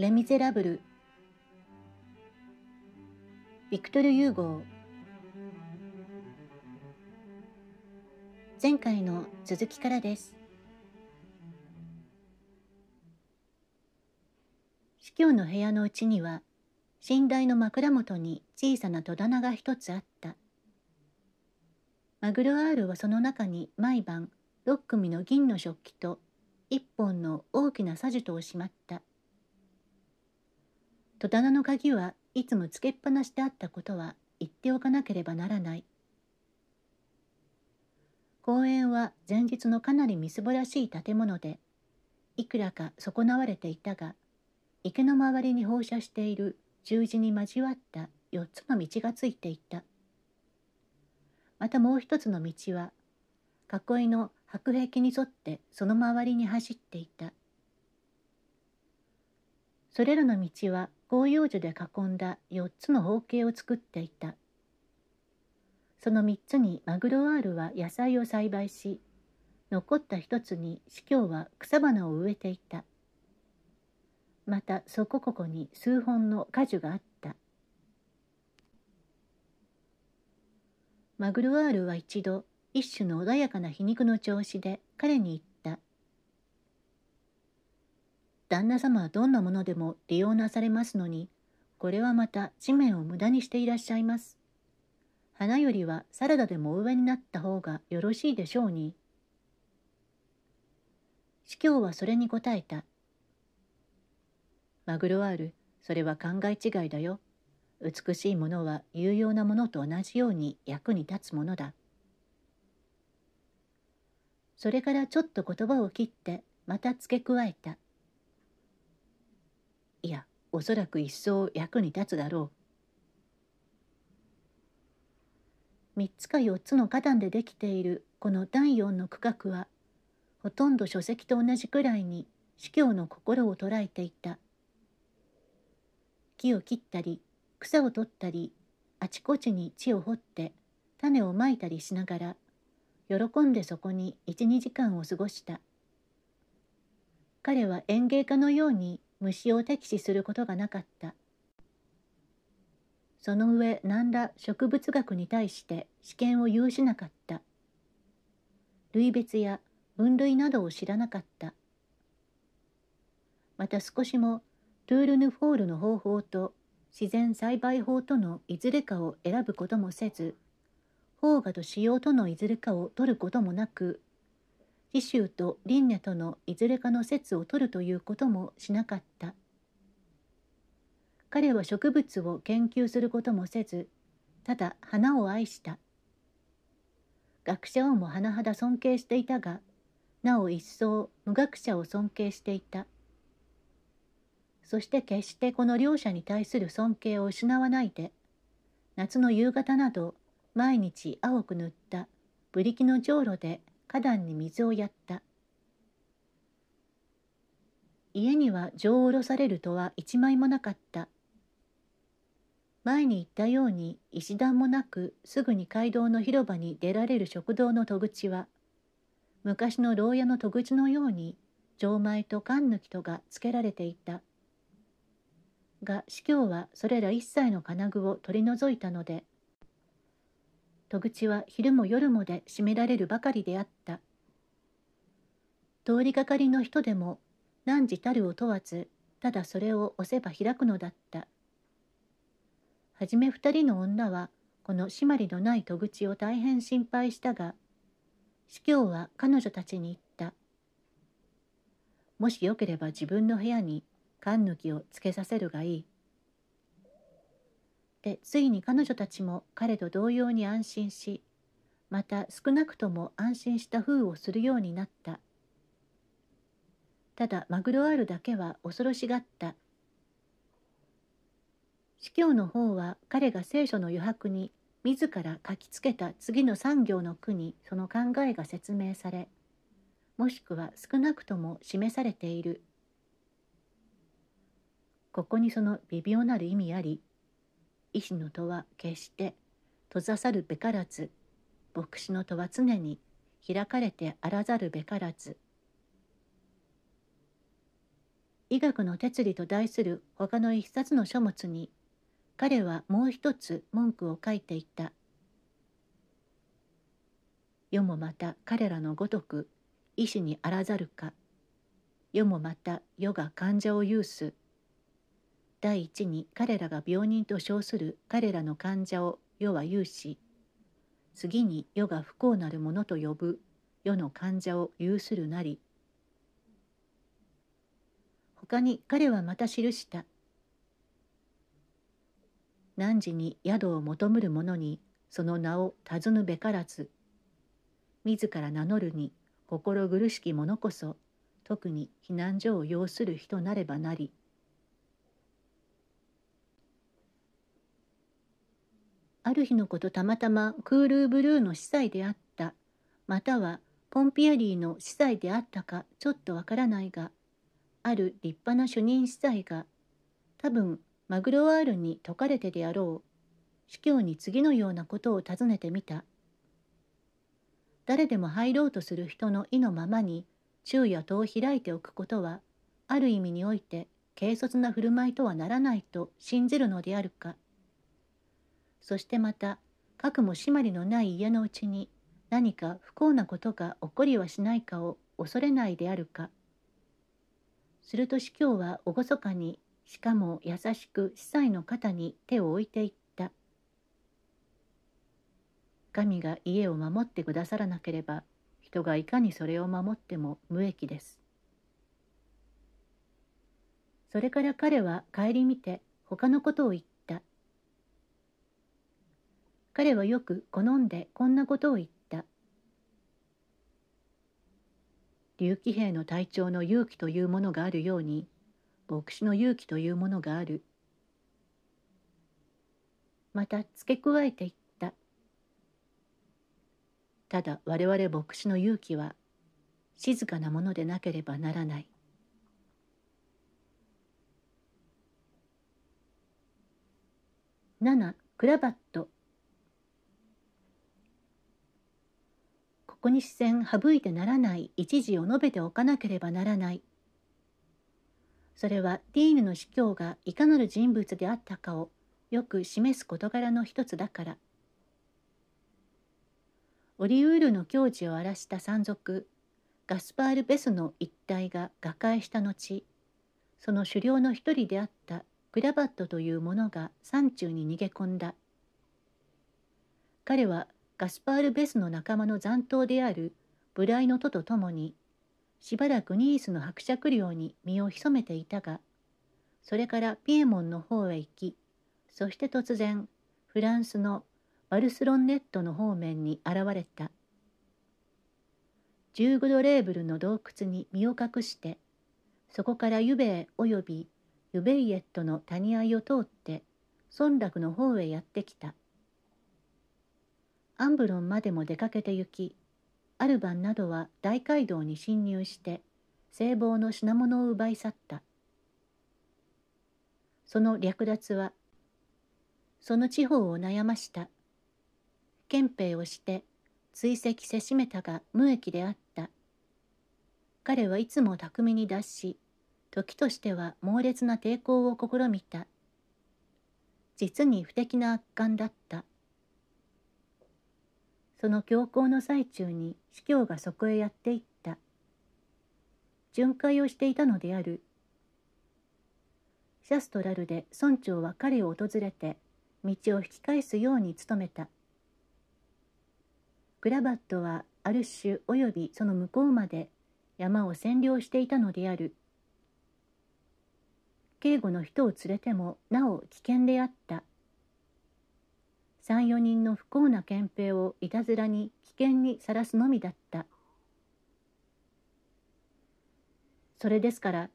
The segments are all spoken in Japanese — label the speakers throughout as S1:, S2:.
S1: レ・ミゼラブルビクトル・ユーゴー前回の続きからです司教の部屋のうちには寝台の枕元に小さな戸棚が一つあったマグロアールはその中に毎晩6組の銀の食器と1本の大きなサジュトをしまった戸棚の鍵はいつもつけっぱなしであったことは言っておかなければならない公園は前日のかなりみすぼらしい建物でいくらか損なわれていたが池の周りに放射している十字に交わった四つの道がついていたまたもう一つの道は囲いの白壁に沿ってその周りに走っていたそれらの道は広葉樹で囲んだ4つの方形を作っていたその3つにマグロワールは野菜を栽培し残った1つに司教は草花を植えていたまたそこここに数本の果樹があったマグロワールは一度一種の穏やかな皮肉の調子で彼に言っ旦那様はどんなものでも利用なされますのに、これはまた地面を無駄にしていらっしゃいます。花よりはサラダでも上になった方がよろしいでしょうに。司教はそれに答えた。マグロワール、それは考え違いだよ。美しいものは有用なものと同じように役に立つものだ。それからちょっと言葉を切ってまた付け加えた。いやおそらく一層役に立つだろう3つか4つの花壇でできているこの第4の区画はほとんど書籍と同じくらいに司教の心を捉えていた木を切ったり草を取ったりあちこちに地を掘って種をまいたりしながら喜んでそこに12時間を過ごした彼は園芸家のように虫を敵視することがなかったその上何ら植物学に対して試験を有しなかった類別や分類などを知らなかったまた少しもトゥール・ヌ・フォールの方法と自然栽培法とのいずれかを選ぶこともせず、法画と使用とのいずれかを取ることもなく紀州と輪廻とのいずれかの説を取るということもしなかった彼は植物を研究することもせずただ花を愛した学者をも甚だ尊敬していたがなお一層無学者を尊敬していたそして決してこの両者に対する尊敬を失わないで夏の夕方など毎日青く塗ったブリキのじょうろで花壇に水をやった。家には情を下ろされるとは一枚もなかった。前に言ったように石段もなくすぐに街道の広場に出られる食堂の戸口は昔の牢屋の戸口のように錠前と缶抜きとがつけられていたが司教はそれら一切の金具を取り除いたので戸口は昼も夜もで閉められるばかりであった通りがかりの人でも何時たるを問わずただそれを押せば開くのだったはじめ二人の女はこの締まりのない戸口を大変心配したが司教は彼女たちに言ったもしよければ自分の部屋に缶抜きをつけさせるがいいてついに彼女たちも彼と同様に安心しまた少なくとも安心した封をするようになったただマグロアールだけは恐ろしがった司教の方は彼が聖書の余白に自ら書きつけた次の産業の句にその考えが説明されもしくは少なくとも示されているここにその微妙なる意味あり医師の戸は決して閉ざさるべからず牧師の戸は常に開かれてあらざるべからず医学の哲理と題する他の一冊の書物に彼はもう一つ文句を書いていた世もまた彼らのごとく医師にあらざるか世もまた世が患者を有す第一に彼らが病人と称する彼らの患者を世は有し次に世が不幸なるものと呼ぶ世の患者を有するなり他に彼はまた記した汝に宿を求むる者にその名を尋ぬべからず自ら名乗るに心苦しき者こそ特に避難所を要する人なればなりある日のことたまたまクールブルーの司祭であったまたはポンピアリーの司祭であったかちょっとわからないがある立派な主任司祭が多分マグロワールに説かれてであろう司教に次のようなことを尋ねてみた誰でも入ろうとする人の意のままに昼夜戸を開いておくことはある意味において軽率な振る舞いとはならないと信じるのであるか。そしてまたかくも締まりのない家のうちに何か不幸なことが起こりはしないかを恐れないであるかすると司教は厳かにしかも優しく司祭の肩に手を置いていった神が家を守ってくださらなければ人がいかにそれを守っても無益ですそれから彼は顧みて他のことを言っ彼はよく好んでこんなことを言った。竜騎兵の隊長の勇気というものがあるように、牧師の勇気というものがある。また付け加えて言った。ただ我々牧師の勇気は静かなものでなければならない。7クラバットこに視線省いてならない一時を述べておかなければならない。それはディーヌの司教がいかなる人物であったかをよく示す事柄の一つだから。オリウールの矜持を荒らした山賊ガスパール・ベスの一帯が瓦解した後その狩猟の一人であったグラバットという者が山中に逃げ込んだ彼はガスパール・ベスの仲間の残党であるブライのトと共にしばらくニースの伯爵領に身を潜めていたがそれからピエモンの方へ行きそして突然フランスのバルスロンネットの方面に現れたジューグド・レーブルの洞窟に身を隠してそこからユベエおよびユベイエットの谷合を通って村落の方へやってきた。アンブロンまでも出かけて行きアルバンなどは大街道に侵入して聖望の品物を奪い去ったその略奪はその地方を悩ました憲兵をして追跡せしめたが無益であった彼はいつも巧みに脱し時としては猛烈な抵抗を試みた実に不敵な悪感だったその強行の最中に司教がそこへやっていった。巡回をしていたのである。シャストラルで村長は彼を訪れて道を引き返すように努めた。グラバットはある種及びその向こうまで山を占領していたのである。警護の人を連れてもなお危険であった。三四人の不幸な憲兵をいたずらに危険にさらすのみだったそれですから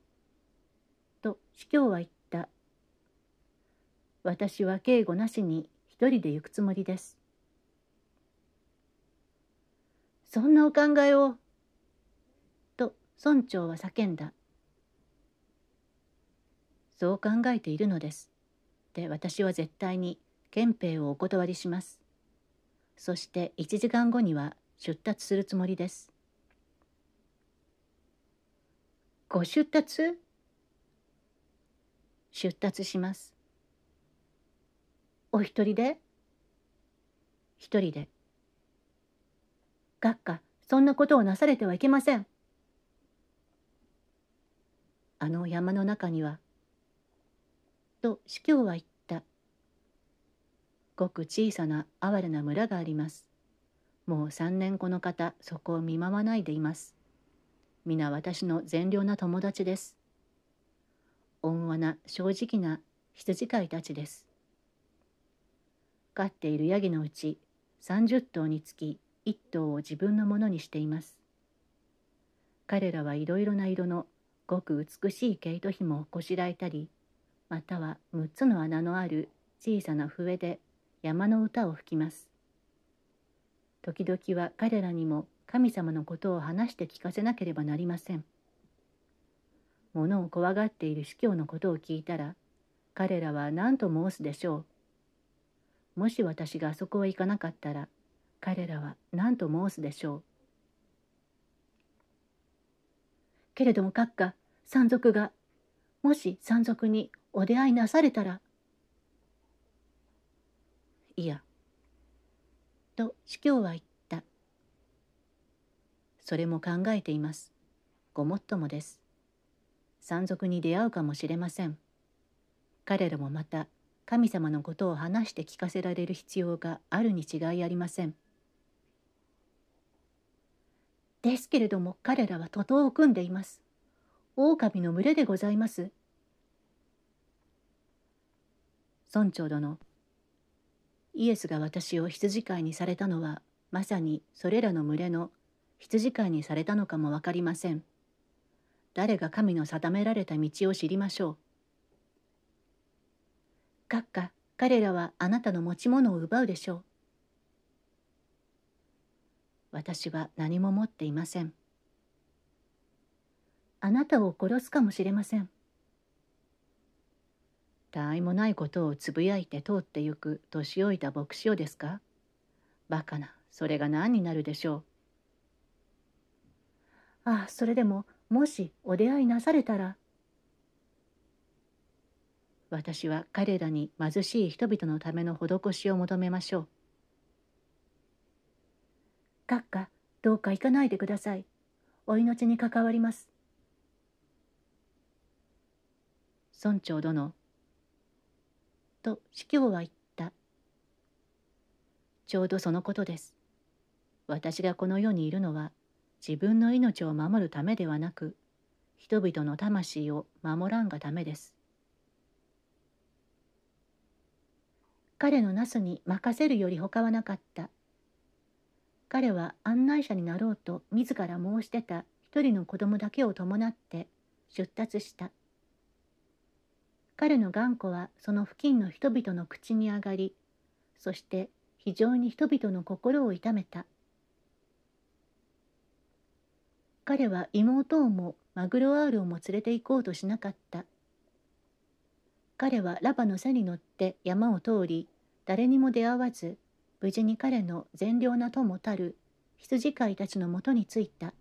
S1: と司教は言った私は警護なしに一人で行くつもりですそんなお考えをと村長は叫んだそう考えているのですって私は絶対に憲兵をお断りします。そして1時間後には出立するつもりです。ご出立出立します。お一人で一人で。学科、そんなことをなされてはいけません。あの山の中には、と司教は言っごく小さな哀れな村があります。もう3年この方、そこを見舞わないでいます。皆私の善良な友達です。温和な正直な羊飼いたちです。飼っているヤギのうち30頭につき1頭を自分のものにしています。彼らはいろいろな色のごく美しい毛糸紐をこしらえたり、または6つの穴のある小さな笛で山の歌を吹きます。時々は彼らにも神様のことを話して聞かせなければなりません。物を怖がっている司教のことを聞いたら、彼らは何と申すでしょう。もし私があそこへ行かなかったら、彼らは何と申すでしょう。けれども閣下、山賊が、もし山賊にお出会いなされたら、いや。と司教は言った。それも考えています。ごもっともです。山賊に出会うかもしれません。彼らもまた神様のことを話して聞かせられる必要があるに違いありません。ですけれども彼らは徒党を組んでいます。狼の群れでございます。村長殿イエスが私を羊飼いにされたのはまさにそれらの群れの羊飼いにされたのかも分かりません。誰が神の定められた道を知りましょう。閣下、彼らはあなたの持ち物を奪うでしょう。私は何も持っていません。あなたを殺すかもしれません。他愛もないことをつぶやいて通ってゆく年老いた牧師をですかバカな、それが何になるでしょう。ああ、それでも、もしお出会いなされたら。私は彼らに貧しい人々のための施しを求めましょう。閣下、どうか行かないでください。お命に関わります。村長殿、と司教は言った。ちょうどそのことです。私がこの世にいるのは自分の命を守るためではなく、人々の魂を守らんがためです。彼のナすに任せるより他はなかった。彼は案内者になろうと自ら申してた一人の子供だけを伴って出立した。彼の頑固はその付近の人々の口に上がりそして非常に人々の心を痛めた彼は妹をもマグロアールをも連れて行こうとしなかった彼はラバの背に乗って山を通り誰にも出会わず無事に彼の善良な友たる羊飼いたちのもとに着いた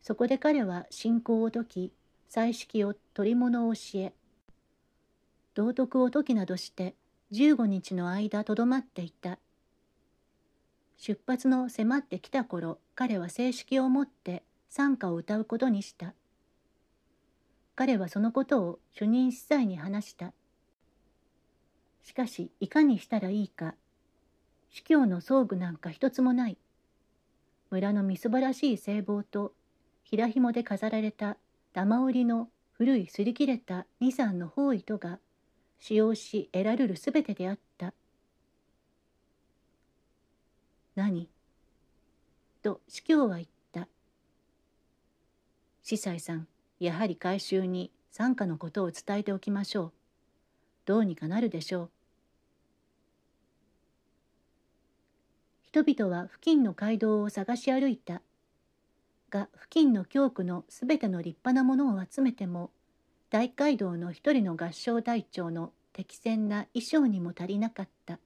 S1: そこで彼は信仰を解き彩色を取り物を教え道徳を解きなどして15日の間とどまっていた出発の迫ってきた頃彼は正式をもって賛歌を歌うことにした彼はそのことを主任司祭に話したしかしいかにしたらいいか司教の装具なんか一つもない村のみすばらしい聖望と平紐で飾られた玉織りの古い擦り切れた二三の方糸が使用し得られるすべてであった。何と司教は言った。司祭さん、やはり改修に参加のことを伝えておきましょう。どうにかなるでしょう。人々は付近の街道を探し歩いた。果付近の教区のすべての立派なものを集めても大街道の一人の合唱隊長の適切な衣装にも足りなかった。